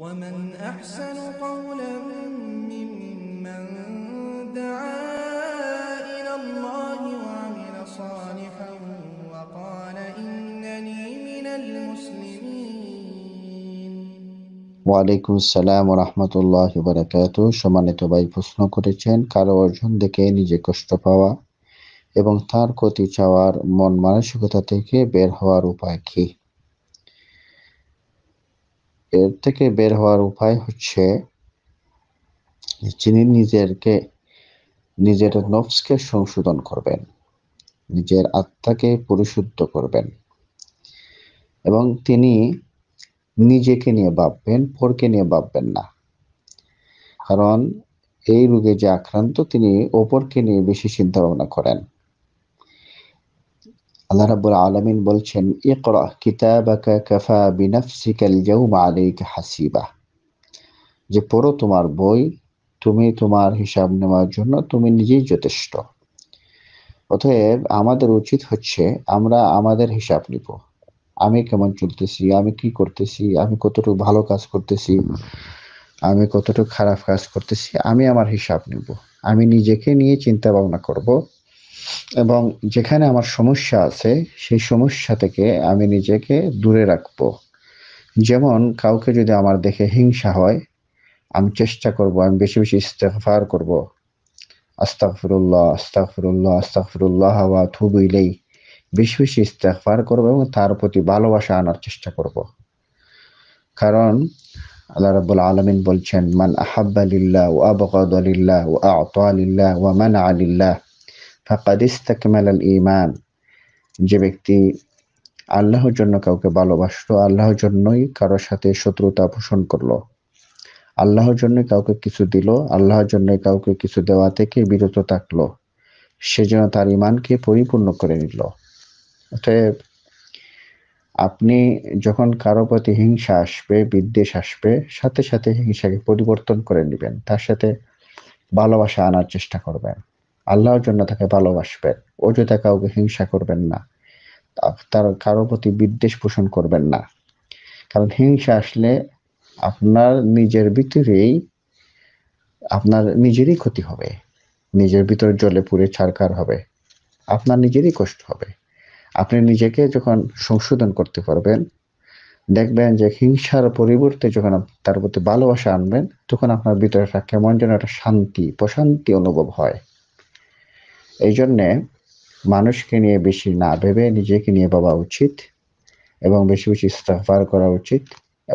ومن أحسن قولا ممن دعا إلى الله وعمل ওয়ালাইকুম আসসালাম রহমতুল্লাহ বারাকাতু সম্মানিত ভাই প্রশ্ন করেছেন কারো অর্জন দেখে নিজে কষ্ট পাওয়া এবং তার ক্ষতি চাওয়ার মন মানসিকতা থেকে বের হওয়ার উপায় কী এর থেকে বের হওয়ার উপায় হচ্ছে যিনি নিজেরকে নিজের নফসকে সংশোধন করবেন নিজের আত্মাকে পরিশুদ্ধ করবেন এবং তিনি নিজেকে নিয়ে ভাববেন পরকে নিয়ে ভাববেন না কারণ এই রোগে যে আক্রান্ত তিনি অপরকে নিয়ে বেশি চিন্তা ভাবনা করেন আল্লাহ রাবুল আলমিন বলছেন হাসিবা যে পড়ো তোমার বই তুমি তোমার হিসাব নেওয়ার জন্য তুমি নিজেই যথেষ্ট অতএব আমাদের উচিত হচ্ছে আমরা আমাদের হিসাব নিব আমি কেমন চলতেছি আমি কি করতেছি আমি কতটুকু ভালো কাজ করতেছি আমি কতটুকু খারাপ কাজ করতেছি আমি আমার হিসাব নিব আমি নিজেকে নিয়ে চিন্তা ভাবনা করবো এবং যেখানে আমার সমস্যা আছে সেই সমস্যা থেকে আমি নিজেকে দূরে রাখব যেমন কাউকে যদি আমার দেখে হিংসা হয় আমি চেষ্টা করব আমি বেশি বেশি ইস্তেফার করব আস্তাফরুল্লাহ আস্তাফরুল্লাহ আস্তাফরুল্লাহ বা থুবইলেই বেশি বেশি ইস্তেফার করবো এবং তার প্রতি ভালোবাসা আনার চেষ্টা করব কারণ আল্লাহ রবুল আলমিন বলছেন মান আহাব্বালিল্লাহ ও আবকাদ আলিল্লাহ ও আত আলিল্লাহ ও মান আলিল্লাহ ফাকাদিস্তাকমাল আল ইমান যে ব্যক্তি আল্লাহর জন্য কাউকে ভালোবাসলো আল্লাহর জন্যই কারোর সাথে শত্রুতা পোষণ করলো আল্লাহর জন্য কাউকে কিছু দিল আল্লাহর জন্য কাউকে কিছু দেওয়া থেকে বিরত থাকলো সে যেন তার ইমানকে পরিপূর্ণ করে নিল অতএব আপনি যখন কারো প্রতি হিংসা আসবে বিদ্বেষ আসবে সাথে সাথে হিংসাকে পরিবর্তন করে নেবেন তার সাথে ভালোবাসা আনার চেষ্টা করবেন আল্লাহর জন্য তাকে ভালোবাসবেন ও যদি কাউকে হিংসা করবেন না তার কারো প্রতি বিদ্বেষ পোষণ করবেন না কারণ হিংসা আসলে আপনার নিজের ভিতরেই আপনার নিজেরই ক্ষতি হবে নিজের ভিতর জলে পুড়ে ছাড়কার হবে আপনার নিজেরই কষ্ট হবে আপনি নিজেকে যখন সংশোধন করতে পারবেন দেখবেন যে হিংসার পরিবর্তে যখন তার প্রতি ভালোবাসা আনবেন তখন আপনার ভিতরে একটা কেমন যেন একটা শান্তি প্রশান্তি অনুভব হয় এই জন্যে মানুষকে নিয়ে বেশি না ভেবে নিজেকে নিয়ে ভাবা উচিত এবং বেশি বেশি ইস্তফার করা উচিত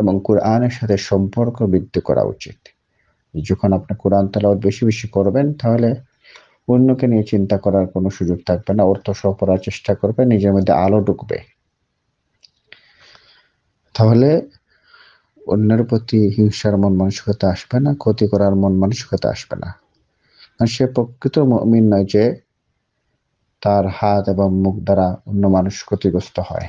এবং কোরআনের সাথে সম্পর্ক বৃদ্ধি করা উচিত যখন আপনি কোরআন তালাওয়াত বেশি বেশি করবেন তাহলে অন্যকে নিয়ে চিন্তা করার কোনো সুযোগ থাকবে না অর্থ সহ করার চেষ্টা করবে নিজের মধ্যে আলো ঢুকবে তাহলে অন্যের প্রতি হিংসার মন মানসিকতা আসবে না ক্ষতি করার মন মানসিকতা আসবে না সে প্রকৃত মিন নয় যে তার হাত এবং মুখ দ্বারা অন্য মানুষ ক্ষতিগ্রস্ত হয়